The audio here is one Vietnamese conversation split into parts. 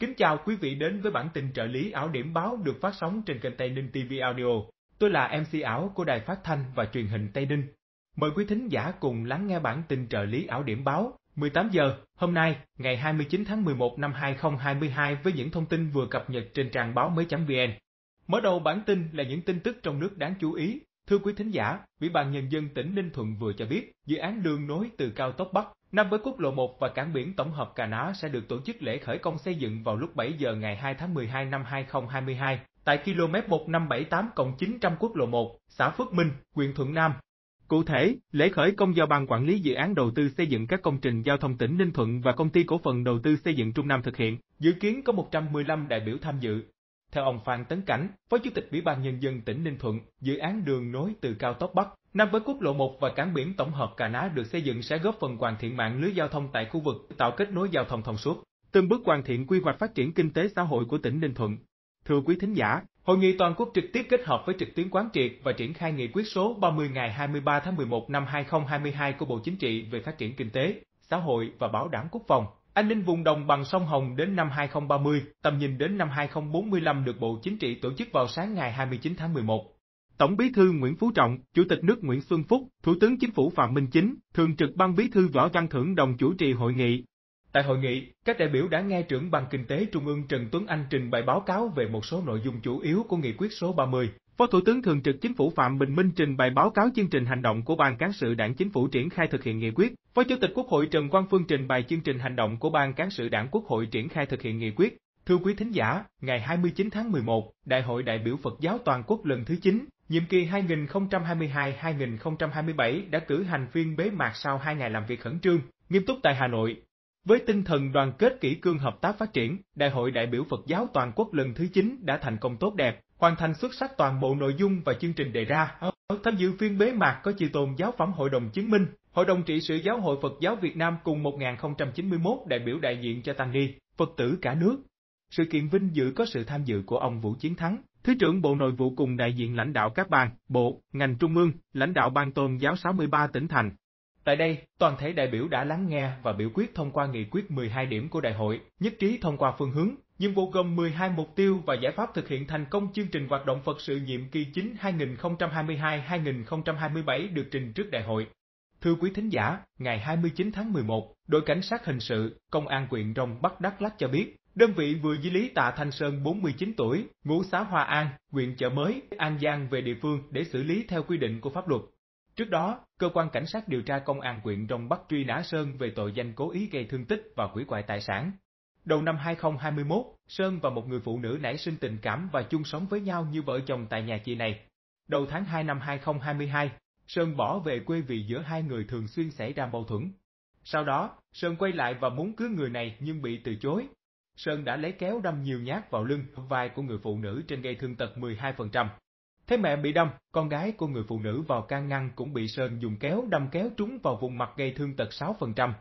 Kính chào quý vị đến với bản tin trợ lý ảo điểm báo được phát sóng trên kênh Tây Ninh TV Audio. Tôi là MC ảo của Đài Phát Thanh và Truyền hình Tây Ninh. Mời quý thính giả cùng lắng nghe bản tin trợ lý ảo điểm báo 18 giờ hôm nay, ngày 29 tháng 11 năm 2022 với những thông tin vừa cập nhật trên trang báo mới.vn. Mở đầu bản tin là những tin tức trong nước đáng chú ý. Thưa quý thính giả, Ủy ban Nhân dân tỉnh Ninh Thuận vừa cho biết, dự án đường nối từ cao tốc Bắc Năm với quốc lộ 1 và cảng biển tổng hợp Cà Ná sẽ được tổ chức lễ khởi công xây dựng vào lúc 7 giờ ngày 2 tháng 12 năm 2022 tại km 1578 900 quốc lộ 1, xã Phước Minh, huyện Thuận Nam. Cụ thể, lễ khởi công do Ban Quản lý Dự án Đầu tư xây dựng các công trình giao thông tỉnh Ninh Thuận và Công ty Cổ phần Đầu tư xây dựng Trung Nam thực hiện, dự kiến có 115 đại biểu tham dự. Theo ông Phan Tấn Cảnh, Phó Chủ tịch Ủy ban Nhân dân tỉnh Ninh Thuận, dự án đường nối từ cao tốc Bắc Nam với quốc lộ 1 và cảng biển tổng hợp Cà Ná được xây dựng sẽ góp phần hoàn thiện mạng lưới giao thông tại khu vực, tạo kết nối giao thông thông suốt, từng bước hoàn thiện quy hoạch phát triển kinh tế xã hội của tỉnh Ninh Thuận. Thưa quý thính giả, Hội nghị toàn quốc trực tiếp kết hợp với trực tuyến quán triệt và triển khai nghị quyết số 30 ngày 23 tháng 11 năm 2022 của Bộ Chính trị về phát triển kinh tế, xã hội và bảo đảm quốc phòng An ninh vùng đồng bằng sông Hồng đến năm 2030, tầm nhìn đến năm 2045 được Bộ Chính trị tổ chức vào sáng ngày 29 tháng 11. Tổng Bí thư Nguyễn Phú Trọng, Chủ tịch nước Nguyễn Xuân Phúc, Thủ tướng Chính phủ Phạm Minh Chính, Thường trực Ban Bí thư Võ Văn Thưởng đồng chủ trì hội nghị. Tại hội nghị, các đại biểu đã nghe trưởng Ban Kinh tế Trung ương Trần Tuấn Anh trình bày báo cáo về một số nội dung chủ yếu của nghị quyết số 30 Phó Thủ tướng Thường trực Chính phủ Phạm Bình Minh trình bày báo cáo chương trình hành động của Ban Cán sự Đảng Chính phủ triển khai thực hiện nghị quyết. Phó Chủ tịch Quốc hội Trần Quang Phương trình bày chương trình hành động của Ban Cán sự Đảng Quốc hội triển khai thực hiện nghị quyết. Thưa quý thính giả, ngày 29 tháng 11, Đại hội đại biểu Phật giáo toàn quốc lần thứ 9, nhiệm kỳ 2022-2027 đã cử hành phiên bế mạc sau 2 ngày làm việc khẩn trương, nghiêm túc tại Hà Nội. Với tinh thần đoàn kết kỷ cương hợp tác phát triển, Đại hội đại biểu Phật giáo toàn quốc lần thứ 9 đã thành công tốt đẹp, hoàn thành xuất sắc toàn bộ nội dung và chương trình đề ra. Tham dự phiên bế mạc có chư tôn giáo phẩm Hội đồng Chứng minh, Hội đồng trị sự Giáo hội Phật giáo Việt Nam cùng 1091 đại biểu đại diện cho tăng ni, Phật tử cả nước. Sự kiện vinh dự có sự tham dự của ông Vũ Chiến Thắng, Thứ trưởng Bộ Nội vụ cùng đại diện lãnh đạo các ban, bộ, ngành trung ương, lãnh đạo ban tôn giáo 63 tỉnh thành, Tại đây, toàn thể đại biểu đã lắng nghe và biểu quyết thông qua nghị quyết 12 điểm của đại hội, nhất trí thông qua phương hướng, nhiệm vụ gồm 12 mục tiêu và giải pháp thực hiện thành công chương trình hoạt động Phật sự nhiệm kỳ 9 2022-2027 được trình trước đại hội. Thưa quý thính giả, ngày 29 tháng 11, đội cảnh sát hình sự, công an huyện Rồng Bắc Đắk Lắk cho biết, đơn vị vừa di lý Tạ Thanh Sơn 49 tuổi, ngụ xã Hoa An, huyện Chợ Mới, An Giang về địa phương để xử lý theo quy định của pháp luật. Trước đó, cơ quan cảnh sát điều tra công an huyện Đông Bắc truy nã Sơn về tội danh cố ý gây thương tích và hủy hoại tài sản. Đầu năm 2021, Sơn và một người phụ nữ nảy sinh tình cảm và chung sống với nhau như vợ chồng tại nhà chị này. Đầu tháng 2 năm 2022, Sơn bỏ về quê vì giữa hai người thường xuyên xảy ra mâu thuẫn. Sau đó, Sơn quay lại và muốn cưới người này nhưng bị từ chối. Sơn đã lấy kéo đâm nhiều nhát vào lưng, vai của người phụ nữ trên gây thương tật 12%. Thấy mẹ bị đâm, con gái của người phụ nữ vào can ngăn cũng bị Sơn dùng kéo đâm kéo trúng vào vùng mặt gây thương tật 6%.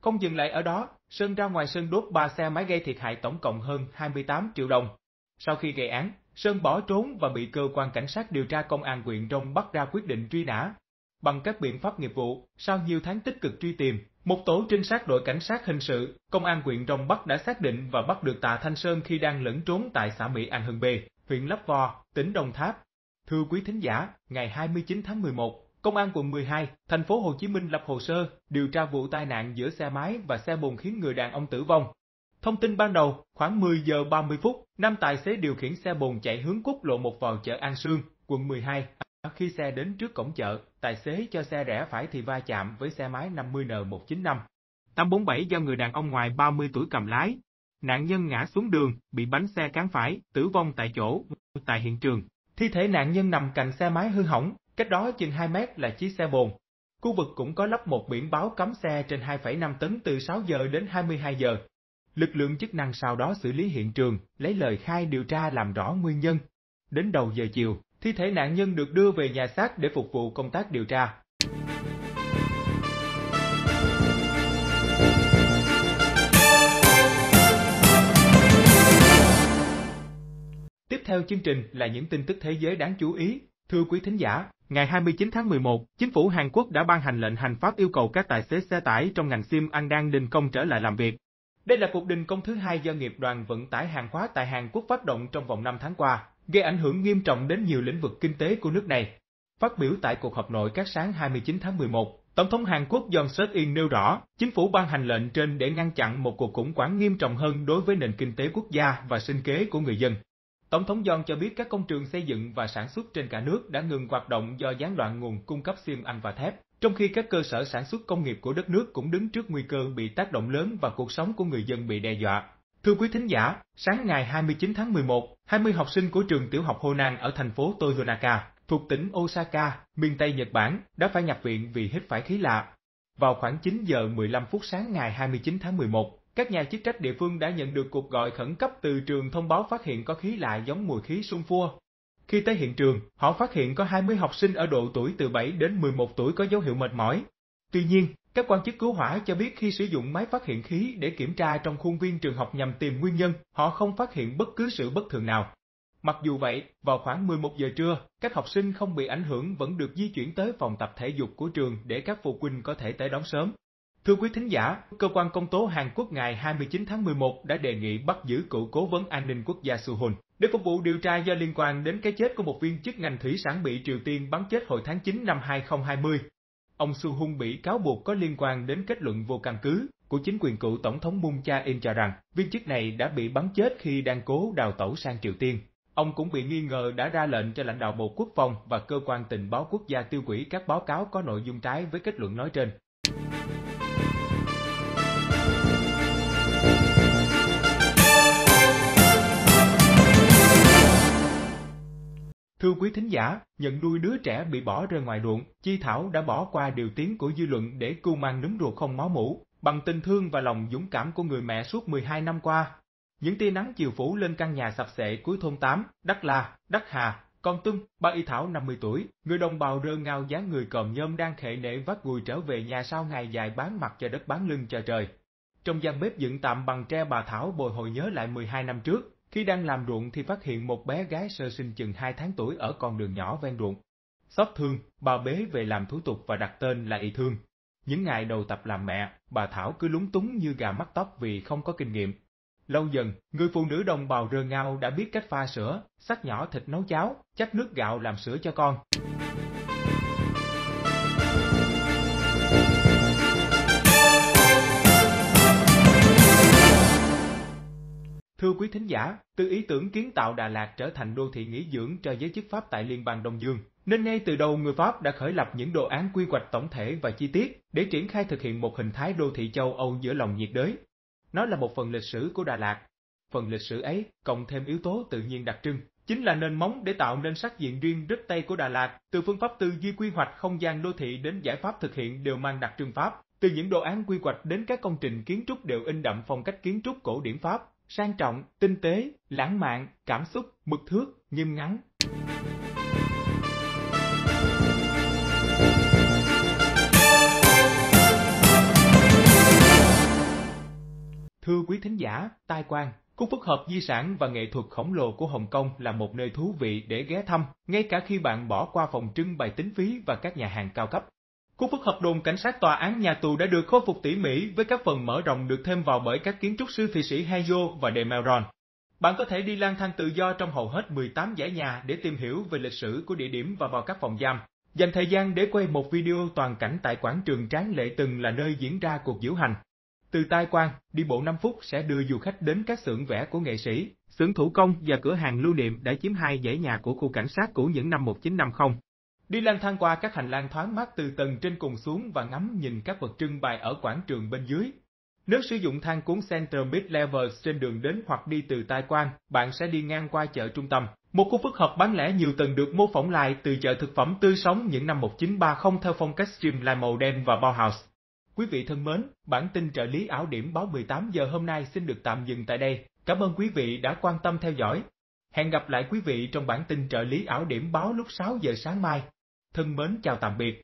Không dừng lại ở đó, Sơn ra ngoài Sơn đốt 3 xe máy gây thiệt hại tổng cộng hơn 28 triệu đồng. Sau khi gây án, Sơn bỏ trốn và bị cơ quan cảnh sát điều tra công an huyện Rông bắt ra quyết định truy nã. Bằng các biện pháp nghiệp vụ, sau nhiều tháng tích cực truy tìm, một tổ trinh sát đội cảnh sát hình sự, công an huyện Rồng Bắc đã xác định và bắt được Tạ Thanh Sơn khi đang lẫn trốn tại xã Mỹ An Hưng B, huyện Lấp Vò, tỉnh Đồng Tháp. Thưa quý thính giả, ngày 29 tháng 11, Công an quận 12, thành phố Hồ Chí Minh lập hồ sơ điều tra vụ tai nạn giữa xe máy và xe bồn khiến người đàn ông tử vong. Thông tin ban đầu, khoảng 10 giờ 30 phút, nam tài xế điều khiển xe bồn chạy hướng quốc lộ 1 vào chợ An Sương, quận 12. Khi xe đến trước cổng chợ, tài xế cho xe rẽ phải thì va chạm với xe máy 50N195. 847 do người đàn ông ngoài 30 tuổi cầm lái. Nạn nhân ngã xuống đường, bị bánh xe cán phải, tử vong tại chỗ, tại hiện trường. Thi thể nạn nhân nằm cạnh xe máy hư hỏng, cách đó chừng 2 mét là chiếc xe bồn. Khu vực cũng có lắp một biển báo cấm xe trên 2,5 tấn từ 6 giờ đến 22 giờ. Lực lượng chức năng sau đó xử lý hiện trường, lấy lời khai điều tra làm rõ nguyên nhân. Đến đầu giờ chiều, thi thể nạn nhân được đưa về nhà xác để phục vụ công tác điều tra. theo chương trình là những tin tức thế giới đáng chú ý. Thưa quý thính giả, ngày 29 tháng 11, chính phủ Hàn Quốc đã ban hành lệnh hành pháp yêu cầu các tài xế xe tải trong ngành sim ăn đang đình công trở lại làm việc. Đây là cuộc đình công thứ hai do nghiệp đoàn vận tải hàng hóa tại Hàn Quốc phát động trong vòng 5 tháng qua, gây ảnh hưởng nghiêm trọng đến nhiều lĩnh vực kinh tế của nước này. Phát biểu tại cuộc họp nội các sáng 29 tháng 11, Tổng thống Hàn Quốc Yoon suk yeol nêu rõ, chính phủ ban hành lệnh trên để ngăn chặn một cuộc khủng hoảng nghiêm trọng hơn đối với nền kinh tế quốc gia và sinh kế của người dân. Tổng thống John cho biết các công trường xây dựng và sản xuất trên cả nước đã ngừng hoạt động do gián đoạn nguồn cung cấp xiêm Anh và thép, trong khi các cơ sở sản xuất công nghiệp của đất nước cũng đứng trước nguy cơ bị tác động lớn và cuộc sống của người dân bị đe dọa. Thưa quý thính giả, sáng ngày 29 tháng 11, 20 học sinh của trường tiểu học Honan ở thành phố Toyonaka, thuộc tỉnh Osaka, miền Tây Nhật Bản, đã phải nhập viện vì hít phải khí lạ. Vào khoảng 9 giờ 15 phút sáng ngày 29 tháng 11, các nhà chức trách địa phương đã nhận được cuộc gọi khẩn cấp từ trường thông báo phát hiện có khí lạ giống mùi khí sung phua. Khi tới hiện trường, họ phát hiện có 20 học sinh ở độ tuổi từ 7 đến 11 tuổi có dấu hiệu mệt mỏi. Tuy nhiên, các quan chức cứu hỏa cho biết khi sử dụng máy phát hiện khí để kiểm tra trong khuôn viên trường học nhằm tìm nguyên nhân, họ không phát hiện bất cứ sự bất thường nào. Mặc dù vậy, vào khoảng 11 giờ trưa, các học sinh không bị ảnh hưởng vẫn được di chuyển tới phòng tập thể dục của trường để các phụ huynh có thể tới đón sớm. Thưa quý thính giả, cơ quan công tố Hàn Quốc ngày 29 tháng 11 đã đề nghị bắt giữ cựu cố vấn an ninh quốc gia Su Hun để phục vụ điều tra do liên quan đến cái chết của một viên chức ngành thủy sản bị Triều Tiên bắn chết hồi tháng 9 năm 2020. Ông Su Hun bị cáo buộc có liên quan đến kết luận vô căn cứ của chính quyền cựu tổng thống Moon Jae-in cho rằng viên chức này đã bị bắn chết khi đang cố đào tẩu sang Triều Tiên. Ông cũng bị nghi ngờ đã ra lệnh cho lãnh đạo Bộ Quốc phòng và cơ quan tình báo quốc gia tiêu hủy các báo cáo có nội dung trái với kết luận nói trên. Thưa quý thính giả, nhận nuôi đứa trẻ bị bỏ rơi ngoài ruộng, Chi Thảo đã bỏ qua điều tiếng của dư luận để cưu mang nấm ruột không máu mũ, bằng tình thương và lòng dũng cảm của người mẹ suốt 12 năm qua. Những tia nắng chiều phủ lên căn nhà sập sệ cuối thôn 8, Đắc La, Đắc Hà, Con tưng, ba Y Thảo 50 tuổi, người đồng bào rơ ngao dáng người còm nhôm đang khệ nệ vắt gùi trở về nhà sau ngày dài bán mặt cho đất bán lưng cho trời. Trong gian bếp dựng tạm bằng tre bà Thảo bồi hồi nhớ lại 12 năm trước, khi đang làm ruộng thì phát hiện một bé gái sơ sinh chừng 2 tháng tuổi ở con đường nhỏ ven ruộng. Xót thương, bà bế về làm thủ tục và đặt tên là Y Thương. Những ngày đầu tập làm mẹ, bà Thảo cứ lúng túng như gà mắc tóc vì không có kinh nghiệm. Lâu dần, người phụ nữ đồng bào rơ ngao đã biết cách pha sữa, sắc nhỏ thịt nấu cháo, chắc nước gạo làm sữa cho con. Thưa quý thính giả, từ ý tưởng kiến tạo Đà Lạt trở thành đô thị nghỉ dưỡng cho giới chức Pháp tại Liên bang Đông Dương, nên ngay từ đầu người Pháp đã khởi lập những đồ án quy hoạch tổng thể và chi tiết để triển khai thực hiện một hình thái đô thị châu Âu giữa lòng nhiệt đới. Nó là một phần lịch sử của Đà Lạt. Phần lịch sử ấy cộng thêm yếu tố tự nhiên đặc trưng, chính là nền móng để tạo nên sắc diện riêng rất Tây của Đà Lạt, từ phương pháp tư duy quy hoạch không gian đô thị đến giải pháp thực hiện đều mang đặc trưng Pháp, từ những đồ án quy hoạch đến các công trình kiến trúc đều in đậm phong cách kiến trúc cổ điển Pháp, sang trọng, tinh tế, lãng mạn, cảm xúc, mực thước, nghiêm ngắn. Thưa quý thính giả, tai quan, Khu phức hợp di sản và nghệ thuật khổng lồ của Hồng Kông là một nơi thú vị để ghé thăm, ngay cả khi bạn bỏ qua phòng trưng bày tính phí và các nhà hàng cao cấp. Khu phức hợp đồn cảnh sát tòa án nhà tù đã được khôi phục tỉ mỉ với các phần mở rộng được thêm vào bởi các kiến trúc sư thị Sĩ Hayo và De Melron. Bạn có thể đi lang thang tự do trong hầu hết 18 giải nhà để tìm hiểu về lịch sử của địa điểm và vào các phòng giam. Dành thời gian để quay một video toàn cảnh tại quảng trường Tráng Lệ từng là nơi diễn ra cuộc diễu hành. Từ Tai Quan, đi bộ 5 phút sẽ đưa du khách đến các xưởng vẽ của nghệ sĩ, xưởng thủ công và cửa hàng lưu niệm đã chiếm hai dãy nhà của khu cảnh sát cũ những năm 1950. Đi lang thang qua các hành lang thoáng mát từ tầng trên cùng xuống và ngắm nhìn các vật trưng bày ở quảng trường bên dưới. Nếu sử dụng thang cuốn Center Mid Levels trên đường đến hoặc đi từ Tai Quan, bạn sẽ đi ngang qua chợ trung tâm, một khu phức hợp bán lẻ nhiều tầng được mô phỏng lại từ chợ thực phẩm tươi sống những năm 1930 theo phong cách streamline màu đen và Bauhaus. Quý vị thân mến, bản tin trợ lý ảo điểm báo 18 giờ hôm nay xin được tạm dừng tại đây. Cảm ơn quý vị đã quan tâm theo dõi. Hẹn gặp lại quý vị trong bản tin trợ lý ảo điểm báo lúc 6 giờ sáng mai thân mến chào tạm biệt